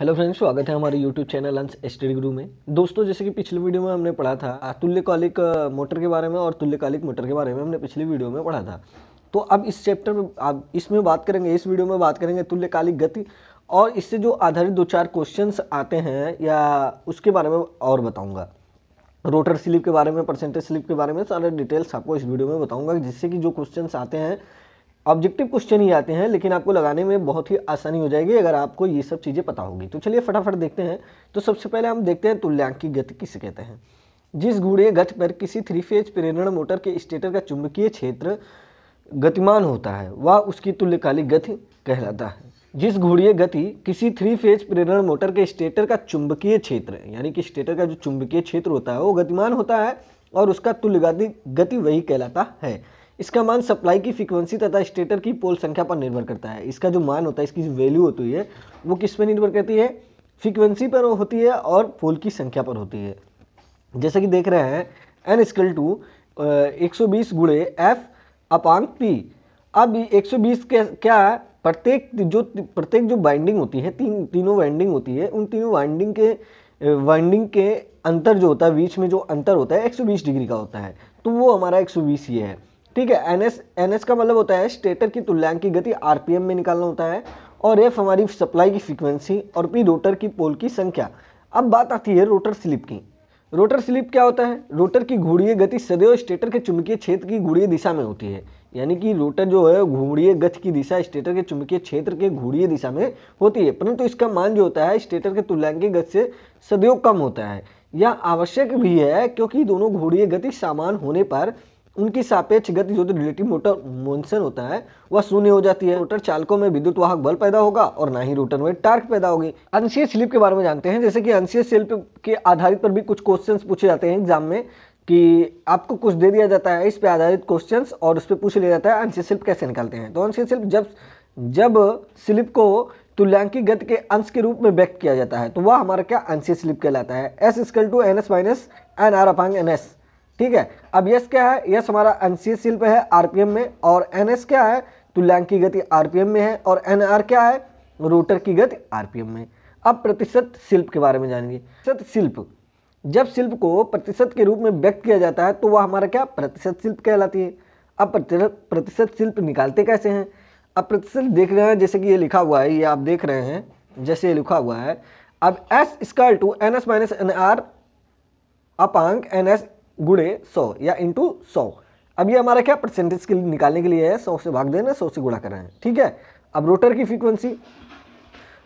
hello friends स्वागत है हमारे यूट्यूब चैनल अंश स्टडी गुरु में दोस्तों जैसे कि पिछले वीडियो में हमने पढ़ा था तुल्यकालिक मोटर के बारे में और तुल्यकालिक मोटर के बारे में हमने पिछली वीडियो में पढ़ा था तो अब इस चैप्टर में आप इसमें बात करेंगे इस वीडियो में बात करेंगे तुल्यकालिक गति और इससे जो आधारित दो चार क्वेश्चन आते हैं या उसके बारे में और बताऊँगा रोटर स्लिप के बारे में परसेंटेज स्लिप के बारे में सारे डिटेल्स आपको इस वीडियो में बताऊँगा जिससे कि जो क्वेश्चन आते हैं ऑब्जेक्टिव क्वेश्चन ही आते हैं लेकिन आपको लगाने में बहुत ही आसानी हो जाएगी अगर आपको ये सब चीज़ें पता होगी तो चलिए फटाफट देखते हैं तो सबसे पहले हम देखते हैं तुल्यांक की गति किसे कहते हैं जिस घूड़े गति पर किसी थ्री फेज प्रेरण मोटर के स्टेटर का चुंबकीय क्षेत्र गतिमान होता है वह उसकी तुल्यकालिक गति कहलाता है जिस घूड़िए गति किसी थ्री फेज प्रेरण मोटर के स्टेटर का चुंबकीय क्षेत्र यानी कि स्टेटर का जो चुंबकीय क्षेत्र होता है वो गतिमान होता है और उसका तुल्य गति गति वही कहलाता है इसका मान सप्लाई की फ्रीक्वेंसी तथा स्टेटर की पोल संख्या पर निर्भर करता है इसका जो मान होता है इसकी जो वैल्यू होती है वो किस पर निर्भर करती है फ्रीक्वेंसी पर होती है और पोल की संख्या पर होती है जैसे कि देख रहे हैं एन स्कल टू एक सौ बीस गुड़े एफ अपान पी अब एक सौ बीस क्या प्रत्येक जो प्रत्येक जो बाइंडिंग होती है तीन तीनों वाइंडिंग होती है उन तीनों वाइंडिंग के वाइंडिंग के अंतर जो होता है बीच में जो अंतर होता है 120 डिग्री का होता है तो वो हमारा 120 ये है ठीक है एन एस एन एस का मतलब होता है स्टेटर की तुल्यांक की गति आरपीएम में निकालना होता है और एफ हमारी सप्लाई की फ्रीक्वेंसी और पी रोटर की पोल की संख्या अब बात आती है रोटर स्लिप की रोटर स्लिप क्या होता है रोटर की घूड़ीय गति सदैव स्टेटर के चुंबकीय क्षेत्र की घूड़ीय दिशा में होती है यानी कि रोटर जो है घूर्णीय गति की दिशा स्टेटर के चुंबकीय क्षेत्र के घूड़ीय दिशा में होती है परंतु इसका मान जो होता है स्टेटर के की गति से सदैव कम होता है यह आवश्यक भी है क्योंकि दोनों घूड़ीय गति समान होने पर उनकी सापेक्ष गति जो रिलेटिव मोटर मोन्सन होता है वह शून्य हो जाती है रोटर चालकों में विद्युत वाहक बल पैदा होगा और ना ही रोटर में टार्क पैदा होगी अंशीय स्लिप के बारे में जानते हैं जैसे कि अंशीय स्लिप के आधारित पर भी कुछ क्वेश्चंस पूछे जाते हैं एग्जाम में कि आपको कुछ दे दिया जाता है इस पर आधारित क्वेश्चन और उस पर पूछ लिया जाता है अंशीय स्लिप कैसे निकालते हैं तो अंशीय स्लिप जब जब स्लिप को तुल्यांकी गति के अंश के रूप में व्यक्त किया जाता है तो वह हमारा क्या अंशीय स्लिप कहलाता है S equal to N S minus N R अपांग एन एस ठीक है अब यस क्या है यस हमारा एन सील पे है आरपीएम में और एन एस क्या है तुल्यांक की गति आरपीएम में है और एन आर क्या है रोटर की गति आरपीएम में अब प्रतिशत शिल्प के बारे में जानेंगे प्रतिशत शिल्प जब शिल्प को प्रतिशत के रूप में व्यक्त किया जाता है तो वह हमारा क्या प्रतिशत शिल्प कहलाती है अब प्रतिशत शिल्प निकालते कैसे हैं अब प्रतिशत देख रहे हैं जैसे कि ये लिखा हुआ है ये आप देख रहे हैं जैसे ये लिखा हुआ है अब S square to N S minus N R अपांक एन एस गुणे सौ या इंटू सौ अब ये हमारा क्या परसेंटेज के लिए निकालने के लिए है सौ से भाग देना सौ से गुणा करना है ठीक है अब रोटर की फ्रीक्वेंसी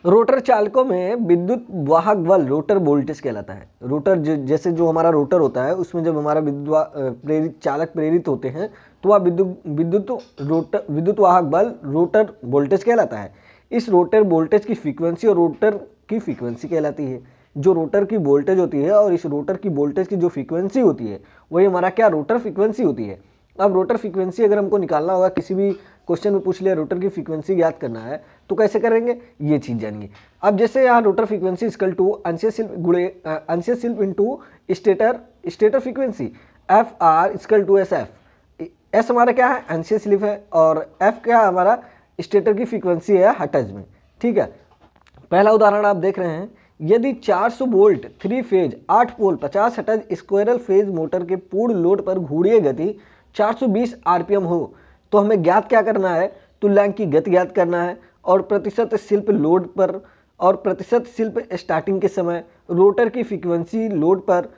रोटर चालकों में विद्युत वाहक बल रोटर वोल्टेज कहलाता है रोटर जैसे जो हमारा रोटर होता है उसमें जब हमारा विद्युत प्रेरित चालक प्रेरित होते हैं तो वह विद्युत विद्युत रोटर विद्युत वाहक बल रोटर वोल्टेज कहलाता है इस रोटर वोल्टेज की फ्रीक्वेंसी और रोटर की फ्रीक्वेंसी कहलाती है जो रोटर की वोल्टेज होती है और इस रोटर की वोल्टेज की जो फ्रीक्वेंसी होती है वही हमारा क्या रोटर फ्रीक्वेंसी होती है अब रोटर फ्रीक्वेंसी अगर हमको निकालना होगा किसी भी क्वेश्चन में पूछ लिया रोटर की फ्रीक्वेंसी याद करना है तो कैसे करेंगे ये चीज़ जानिए अब जैसे यहाँ रोटर फ्रीक्वेंसी स्कल टू अनशिल्प गुड़े अंशे slip to stator stator frequency F R equal to S F S हमारा क्या है अनशिय सिल्प है और एफ क्या हमारा स्टेटर की फ्रीक्वेंसी है हटज में ठीक है पहला उदाहरण आप देख रहे हैं यदि 400 volt three phase 8 pole 50 hertz squirrel phase motor के पूर्ण लोड पर घूड़िए गति 420 आरपीएम हो तो हमें ज्ञात क्या करना है तुल्यांक की गति ज्ञात करना है और प्रतिशत शिल्प लोड पर और प्रतिशत शिल्प स्टार्टिंग के समय रोटर की फ्रीक्वेंसी लोड पर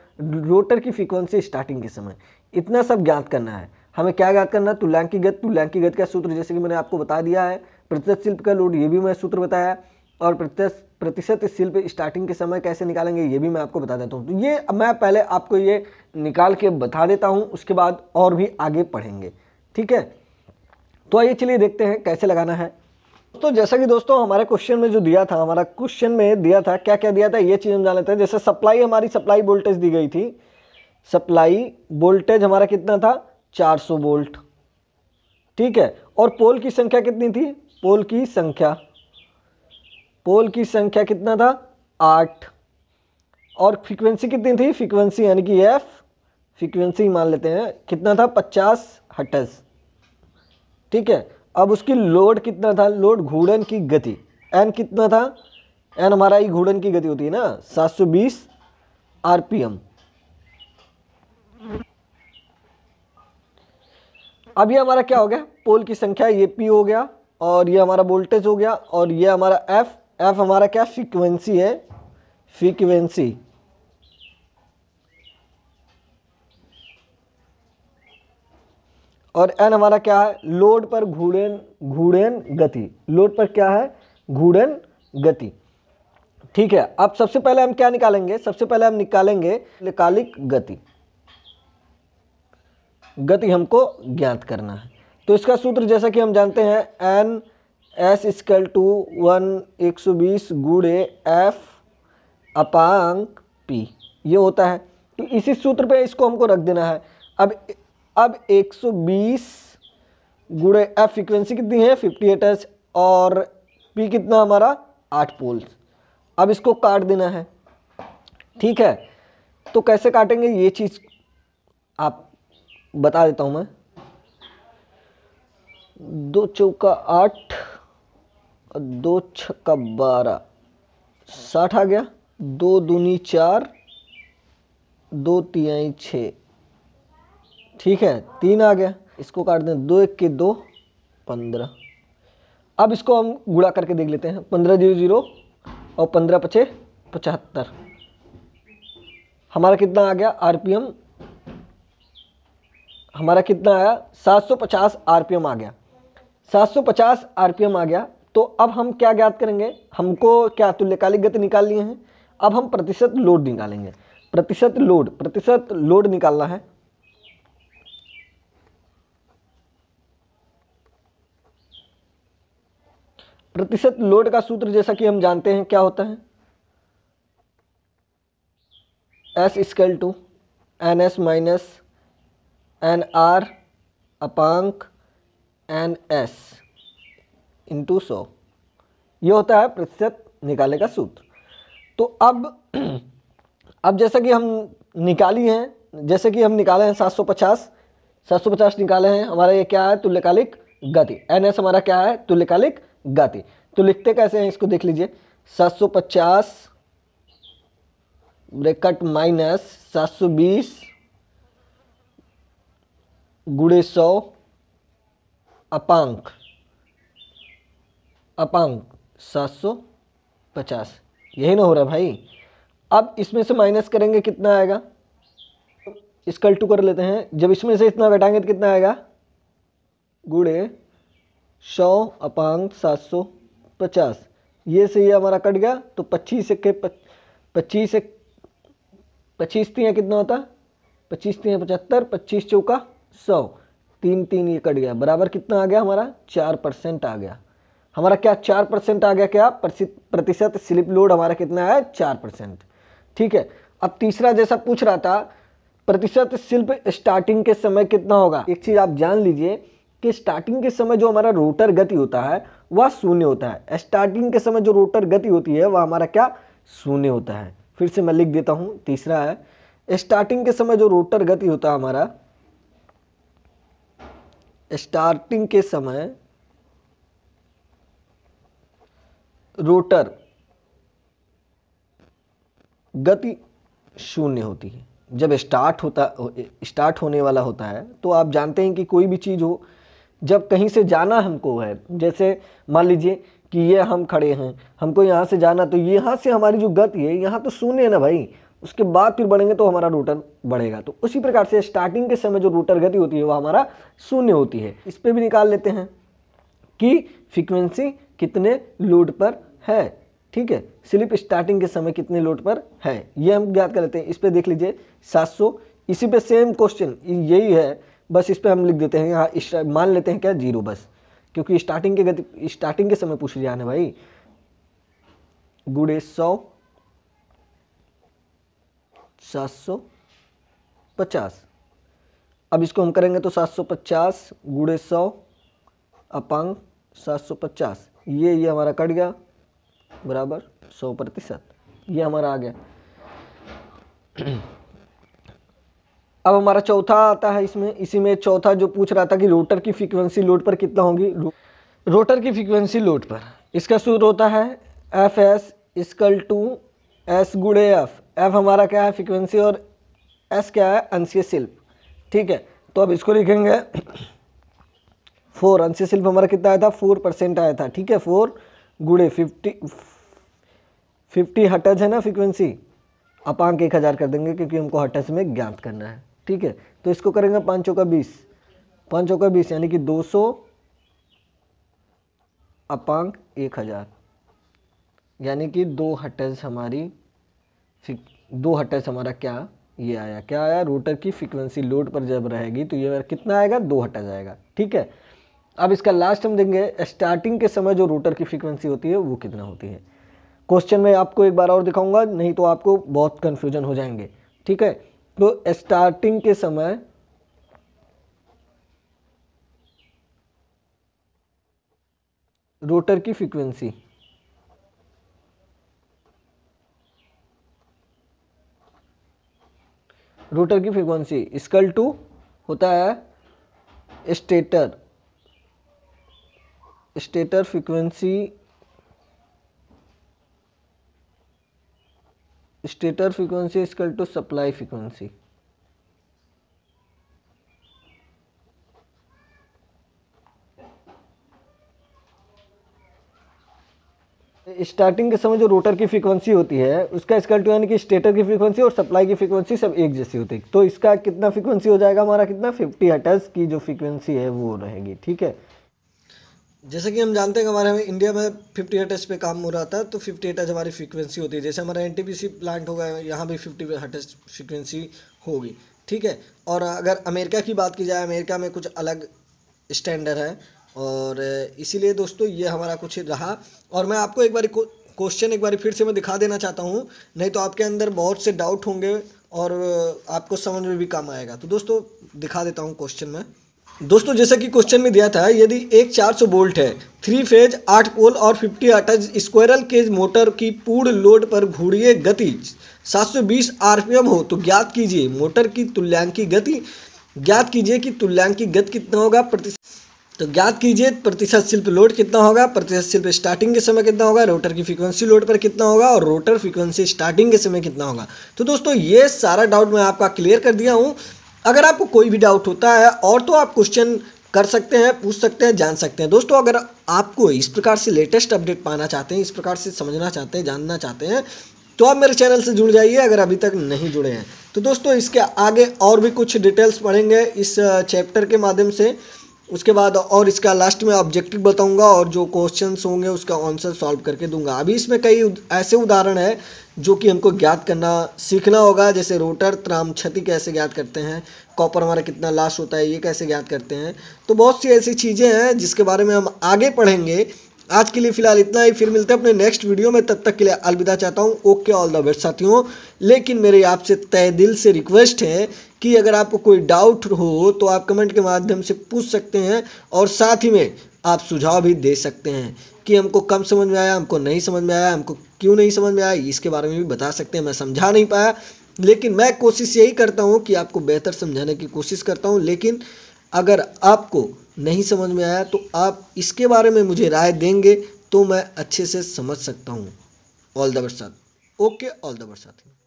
रोटर की फ्रीक्वेंसी स्टार्टिंग के समय इतना सब ज्ञात करना है हमें क्या ज्ञात करना है तुल्यांक की गति तुल्यांक की गति का सूत्र जैसे कि मैंने आपको बता दिया है प्रतिशत शिल्प का लोड ये भी मैं सूत्र बताया और प्रतिशत प्रतिशत इस सील पे स्टार्टिंग के समय कैसे निकालेंगे ये भी मैं आपको बता देता हूँ तो ये मैं पहले आपको ये निकाल के बता देता हूँ उसके बाद और भी आगे पढ़ेंगे ठीक है तो आइए चलिए देखते हैं कैसे लगाना है तो जैसा कि दोस्तों हमारे क्वेश्चन में जो दिया था हमारा क्वेश्चन में दिया था क्या क्या दिया था ये चीज़ हम जान लेते हैं जैसे सप्लाई हमारी सप्लाई वोल्टेज दी गई थी सप्लाई वोल्टेज हमारा कितना था 400 वोल्ट ठीक है और पोल की संख्या कितनी थी पोल की संख्या पोल की संख्या कितना था आठ और फ्रीक्वेंसी कितनी थी फ्रीक्वेंसी यानी कि एफ फ्रीक्वेंसी मान लेते हैं कितना था पचास हटस ठीक है अब उसकी लोड कितना था लोड घूर्णन की गति एन कितना था एन हमारा ही घूर्णन की गति होती है ना 720 एम अब यह हमारा क्या हो गया पोल की संख्या ये पी हो गया और ये हमारा वोल्टेज हो गया और ये हमारा एफ एफ हमारा क्या फ्रीक्वेंसी है फ्रीक्वेंसी और एन हमारा क्या है लोड पर घूर्णन घूर्णन गति लोड पर क्या है घूर्णन गति ठीक है अब सबसे पहले हम क्या निकालेंगे सबसे पहले हम निकालेंगे निकालिक गति गति हमको ज्ञात करना है तो इसका सूत्र जैसा कि हम जानते हैं N S equal to one एक सौ बीस गुड़े एफ अपांग पी ये होता है तो इसी सूत्र पे इसको हमको रख देना है अब अब एक सौ बीस गुड़े एफ फ्रिक्वेंसी कितनी है एट एटच और पी कितना हमारा आठ पोल्स अब इसको काट देना है ठीक है तो कैसे काटेंगे ये चीज़ आप बता देता हूँ मैं दो चौका आठ और दो छक्का बारह साठ आ गया दो दूनी चार दो तियाई छ ठीक है तीन आ गया इसको काट दें दो एक के दो पंद्रह अब इसको हम गुड़ा करके देख लेते हैं पंद्रह जीरो जीरो और पंद्रह पचे पचहत्तर हमारा कितना आ गया आरपीएम हमारा कितना आया 750 आरपीएम आ गया 750 आरपीएम आ गया तो अब हम क्या ज्ञात करेंगे हमको क्या तुल्यकालिक गति निकालनी है अब हम प्रतिशत लोड निकालेंगे प्रतिशत लोड प्रतिशत लोड निकालना है प्रतिशत लोड का सूत्र जैसा कि हम जानते हैं क्या होता है S equal to N S minus N R अपांक एन एस इंटू सौ ये होता है प्रतिशत निकाले का सूत्र तो अब अब जैसा कि हम निकाली हैं जैसे कि हम निकाले हैं 750 750 निकाले हैं हमारा ये क्या है तुल्यकालिक गति एन एस हमारा क्या है तुल्यकालिक गति तो लिखते कैसे हैं इसको देख लीजिए 750 ब्रेकट माइनस 720 गुड़े सौ अपांक अपांक सात सौ पचास यही ना हो रहा भाई अब इसमें से माइनस करेंगे कितना आएगा इसकल टू कर लेते हैं जब इसमें से इतना घटाएंगे तो कितना आएगा गुड़े सौ अपांग सात सौ पचास ये से ये हमारा कट गया तो पच्चीस के पच्चीस पच्चीस तीन कितना होता पच्चीस तीन पचहत्तर पच्चीस चौका सौ तीन तीन ये कट गया बराबर कितना आ गया हमारा चार परसेंट आ गया हमारा क्या चार परसेंट आ गया क्या प्रतिशत स्लिप लोड हमारा कितना है चार परसेंट ठीक है अब तीसरा जैसा पूछ रहा था प्रतिशत शिल्प स्टार्टिंग के समय कितना होगा एक चीज़ आप जान लीजिए कि स्टार्टिंग के समय जो हमारा रोटर गति होता है वह शून्य होता है स्टार्टिंग के समय जो रोटर गति होती है वह हमारा क्या शून्य होता है फिर से मैं लिख देता हूँ तीसरा है स्टार्टिंग के समय जो रोटर गति होता है हमारा स्टार्टिंग के समय रोटर गति शून्य होती है जब स्टार्ट होता स्टार्ट होने वाला होता है तो आप जानते हैं कि कोई भी चीज़ हो जब कहीं से जाना हमको है जैसे मान लीजिए कि ये हम खड़े हैं हमको यहाँ से जाना तो यहाँ से हमारी जो गति है यहाँ तो शून्य है ना भाई उसके बाद फिर बढ़ेंगे तो हमारा रोटर बढ़ेगा तो उसी प्रकार से स्टार्टिंग के समय जो रोटर गति होती है वह हमारा शून्य होती है इस पर भी निकाल लेते हैं कि फ्रीक्वेंसी कितने लोड पर है ठीक है स्लिप स्टार्टिंग के समय कितने लोड पर है ये हम ज्ञात कर लेते हैं इस पर देख लीजिए 700 इसी पे सेम क्वेश्चन यही है बस इस पर हम लिख देते हैं यहाँ मान लेते हैं क्या जीरो बस क्योंकि स्टार्टिंग के गति स्टार्टिंग के समय पूछ लिया भाई गुड़े सौ सात सौ पचास अब इसको हम करेंगे तो सात सौ पचास गुड़े सौ अपांग सात सौ पचास ये ये हमारा कट गया बराबर सौ प्रतिशत ये हमारा आ गया अब हमारा चौथा आता है इसमें इसी में चौथा जो पूछ रहा था कि रोटर की फ्रीक्वेंसी लोड पर कितना होगी रोटर की फ्रीक्वेंसी लोड पर इसका सूत्र होता है F S equal to S गुड़े एफ एफ हमारा क्या है फ्रीक्वेंसी और एस क्या है अंशीय शिल्प ठीक है तो अब इसको लिखेंगे फोर अंशीय शिल्प हमारा कितना आया था फोर परसेंट आया था ठीक है फोर गुड़े फिफ्टी फिफ्टी हटज है ना फ्रीक्वेंसी अपांक एक हज़ार कर देंगे क्योंकि हमको हटज में ज्ञात करना है ठीक है तो इसको करेंगे पाँच चौका बीस पाँच चौका बीस यानी कि दो सौ अपांक एक हज़ार यानी कि दो हटज हमारी दो हटज हमारा क्या ये आया क्या आया रोटर की फ्रिक्वेंसी लोड पर जब रहेगी तो ये कितना आएगा दो हटज आएगा ठीक है अब इसका लास्ट हम देंगे स्टार्टिंग के समय जो रोटर की फ्रीक्वेंसी होती है वो कितना होती है क्वेश्चन में आपको एक बार और दिखाऊंगा नहीं तो आपको बहुत कंफ्यूजन हो जाएंगे ठीक है तो स्टार्टिंग के समय रोटर की फ्रीक्वेंसी रोटर की फ्रीक्वेंसी स्कल टू होता है stator stator frequency stator frequency equal to supply frequency starting के समय जो रोटर की फ्रीक्वेंसी होती है उसका स्कल टू यानी कि स्टेटर की फ्रीक्वेंसी और सप्लाई की फ्रीक्वेंसी सब एक जैसी होती है तो इसका कितना फ्रीक्वेंसी हो जाएगा हमारा कितना 50 हटर्स की जो फ्रीक्वेंसी है वो रहेगी ठीक है जैसे कि हम जानते हैं हमारे में इंडिया में फिफ्टी हर्टेज पे काम हो रहा था तो फिफ्टी हर्टेज हमारी फ्रीक्वेंसी होती है जैसे हमारा एन प्लांट होगा यहाँ भी फिफ्टी हर्टेज फ्रीक्वेंसी होगी ठीक है और अगर अमेरिका की बात की जाए अमेरिका में कुछ अलग स्टैंडर्ड है और इसीलिए दोस्तों ये हमारा कुछ रहा और मैं आपको एक बार क्वेश्चन एक बार फिर से मैं दिखा देना चाहता हूँ नहीं तो आपके अंदर बहुत से डाउट होंगे और आपको समझ में भी काम आएगा तो दोस्तों दिखा देता हूँ क्वेश्चन में दोस्तों जैसा कि क्वेश्चन में दिया था यदि एक 400 वोल्ट है थ्री फेज आठ पोल और 50 आटा स्क्वायरल केज मोटर की पूर्ण लोड पर घूड़िए गति 720 आरपीएम हो तो ज्ञात कीजिए मोटर की तुल्यांकी गति ज्ञात कीजिए कि तुल्यांकी गति कितना होगा प्रतिशत तो ज्ञात कीजिए प्रतिशत शिल्प लोड कितना होगा प्रतिशत शिल्प स्टार्टिंग के समय कितना होगा रोटर की फ्रिक्वेंसी लोड पर कितना होगा और रोटर फ्रिक्वेंसी स्टार्टिंग के समय कितना होगा तो दोस्तों ये सारा डाउट मैं आपका क्लियर कर दिया हूँ अगर आपको कोई भी डाउट होता है और तो आप क्वेश्चन कर सकते हैं पूछ सकते हैं जान सकते हैं दोस्तों अगर आपको इस प्रकार से लेटेस्ट अपडेट पाना चाहते हैं इस प्रकार से समझना चाहते हैं जानना चाहते हैं तो आप मेरे चैनल से जुड़ जाइए अगर अभी तक नहीं जुड़े हैं तो दोस्तों इसके आगे और भी कुछ डिटेल्स पढ़ेंगे इस चैप्टर के माध्यम से उसके बाद और इसका लास्ट में ऑब्जेक्टिव बताऊंगा और जो क्वेश्चंस होंगे उसका आंसर सॉल्व करके दूंगा अभी इसमें कई ऐसे उदाहरण है जो कि हमको ज्ञात करना सीखना होगा जैसे रोटर त्राम क्षति कैसे ज्ञात करते हैं कॉपर हमारा कितना लाश होता है ये कैसे ज्ञात करते हैं तो बहुत सी ऐसी चीज़ें हैं जिसके बारे में हम आगे पढ़ेंगे आज के लिए फिलहाल इतना ही फिर मिलते हैं अपने नेक्स्ट वीडियो में तब तक के लिए अलविदा चाहता हूँ ओके ऑल द बेस्ट साथियों लेकिन मेरे आपसे तय दिल से रिक्वेस्ट है कि अगर आपको कोई डाउट हो तो आप कमेंट के माध्यम से पूछ सकते हैं और साथ ही में आप सुझाव भी दे सकते हैं कि हमको कम समझ में आया हमको नहीं समझ में आया हमको क्यों नहीं समझ में आया इसके बारे में भी बता सकते हैं मैं समझा नहीं पाया लेकिन मैं कोशिश यही करता हूँ कि आपको बेहतर समझाने की कोशिश करता हूँ लेकिन अगर आपको नहीं समझ में आया तो आप इसके बारे में मुझे राय देंगे तो मैं अच्छे से समझ सकता हूँ ऑल द बरसात ओके ऑल द बरसात